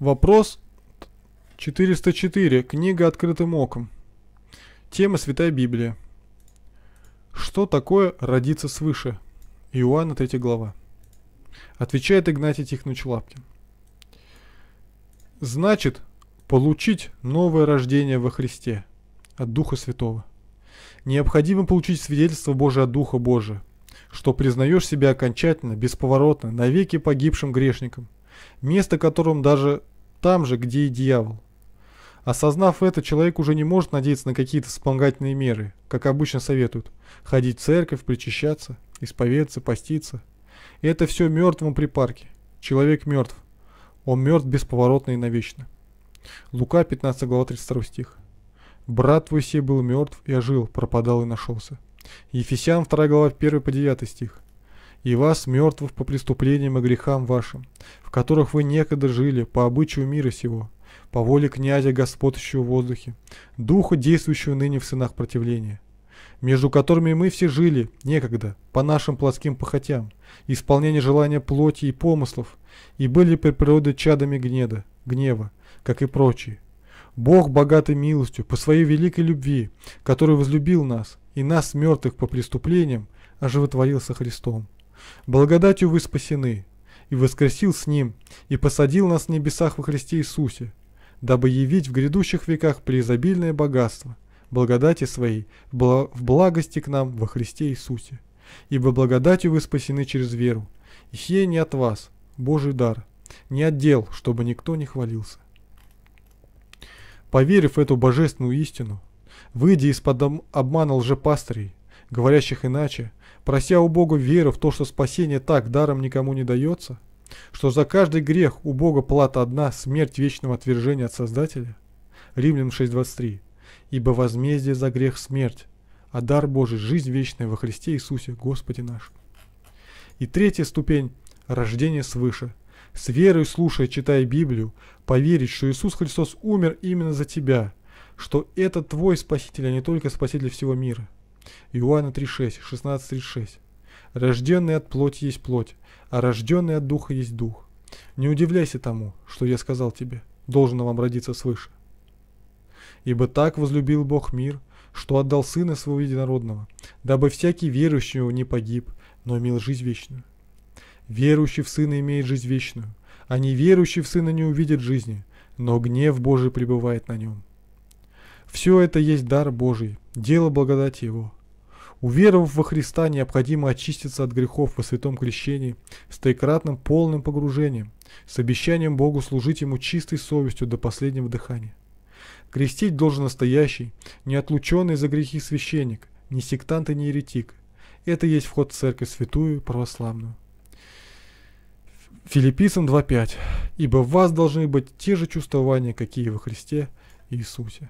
Вопрос 404. Книга «Открытым оком». Тема «Святая Библия». Что такое родиться свыше? Иоанна 3 глава. Отвечает Игнатий Тихонович Лапкин. Значит, получить новое рождение во Христе от Духа Святого. Необходимо получить свидетельство Божие от Духа Божия, что признаешь себя окончательно, бесповоротно, навеки погибшим грешником – место которым даже там же, где и дьявол. Осознав это, человек уже не может надеяться на какие-то вспомогательные меры, как обычно советуют. Ходить в церковь, причащаться, исповедаться, поститься. И это все мертвому припарке. Человек мертв. Он мертв бесповоротно и навечно. Лука, 15 глава, 32 стих. «Брат твой сей был мертв и ожил, пропадал и нашелся». Ефесян, 2 глава, 1 по 9 стих и вас, мертвых по преступлениям и грехам вашим, в которых вы некогда жили по обычаю мира сего, по воле князя, господствующего в воздухе, духа, действующего ныне в сынах противления, между которыми мы все жили некогда по нашим плотским похотям, исполнение желания плоти и помыслов, и были при природе чадами гнеда, гнева, как и прочие. Бог богатый милостью, по своей великой любви, который возлюбил нас, и нас, мертвых по преступлениям, оживотворился Христом. Благодатью вы спасены, и воскресил с Ним, и посадил нас в небесах во Христе Иисусе, дабы явить в грядущих веках преизобильное богатство, благодати своей, в благости к нам во Христе Иисусе. Ибо благодатью вы спасены через веру, и сие не от вас, Божий дар, не от дел, чтобы никто не хвалился. Поверив эту божественную истину, выйдя из-под обмана лжепастырей, говорящих иначе, прося у Бога веры в то, что спасение так даром никому не дается, что за каждый грех у Бога плата одна – смерть вечного отвержения от Создателя? Римлян 6.23. «Ибо возмездие за грех – смерть, а дар Божий – жизнь вечная во Христе Иисусе, Господе наш. И третья ступень – рождение свыше. С верой, слушая, читая Библию, поверить, что Иисус Христос умер именно за тебя, что это твой Спаситель, а не только Спаситель всего мира – Иоанна 3.6, 16.36. «Рожденный от плоти есть плоть, а рожденный от духа есть дух. Не удивляйся тому, что я сказал тебе, должно вам родиться свыше. Ибо так возлюбил Бог мир, что отдал Сына Своего Единородного, дабы всякий верующий его не погиб, но имел жизнь вечную. Верующий в Сына имеет жизнь вечную, а неверующий в Сына не увидит жизни, но гнев Божий пребывает на нем. Все это есть дар Божий, дело благодати Его. Уверовав во Христа, необходимо очиститься от грехов во святом крещении с троекратным полным погружением, с обещанием Богу служить Ему чистой совестью до последнего дыхания. Крестить должен настоящий, не отлученный за грехи священник, не сектант и не еретик. Это есть вход в церковь святую православную. Филиппийцам 2.5. «Ибо в вас должны быть те же чувствования, какие во Христе Иисусе».